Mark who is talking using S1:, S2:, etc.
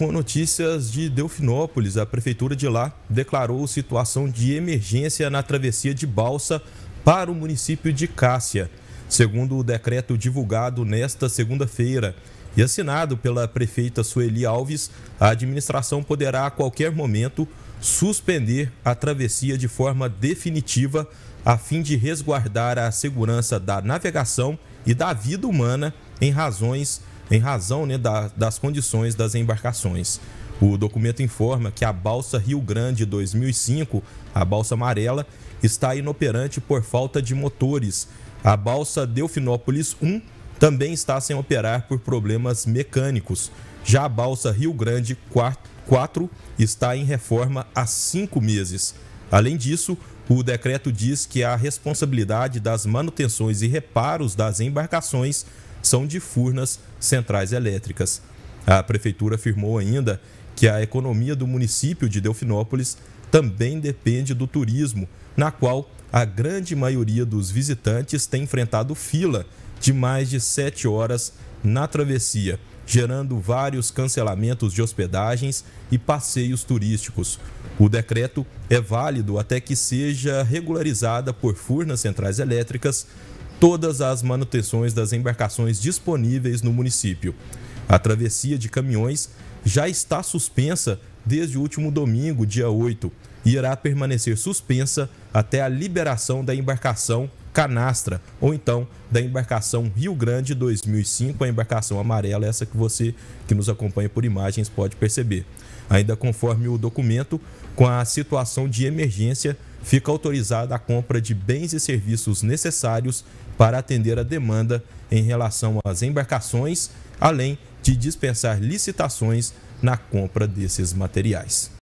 S1: com notícias de Delfinópolis. A prefeitura de lá declarou situação de emergência na travessia de balsa para o município de Cássia, segundo o decreto divulgado nesta segunda-feira. E assinado pela prefeita Sueli Alves, a administração poderá a qualquer momento suspender a travessia de forma definitiva a fim de resguardar a segurança da navegação e da vida humana em razões em razão né, da, das condições das embarcações. O documento informa que a balsa Rio Grande 2005, a balsa amarela, está inoperante por falta de motores. A balsa Delfinópolis 1 também está sem operar por problemas mecânicos. Já a balsa Rio Grande 4 está em reforma há cinco meses. Além disso, o decreto diz que a responsabilidade das manutenções e reparos das embarcações são de Furnas Centrais Elétricas. A prefeitura afirmou ainda que a economia do município de Delfinópolis também depende do turismo, na qual a grande maioria dos visitantes tem enfrentado fila de mais de 7 horas na travessia gerando vários cancelamentos de hospedagens e passeios turísticos. O decreto é válido até que seja regularizada por Furnas Centrais Elétricas todas as manutenções das embarcações disponíveis no município. A travessia de caminhões já está suspensa desde o último domingo, dia 8, e irá permanecer suspensa até a liberação da embarcação Canastra, ou então da embarcação Rio Grande 2005, a embarcação amarela, essa que você que nos acompanha por imagens pode perceber. Ainda conforme o documento, com a situação de emergência, fica autorizada a compra de bens e serviços necessários para atender a demanda em relação às embarcações, além de dispensar licitações na compra desses materiais.